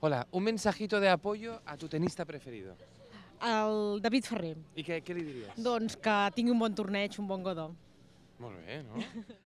Hola, un mensajito de apoyo a tu tenista preferido. El David Ferrer. I què, què li diries? Doncs que tingui un bon torneig, un bon godó. Molt bé, no?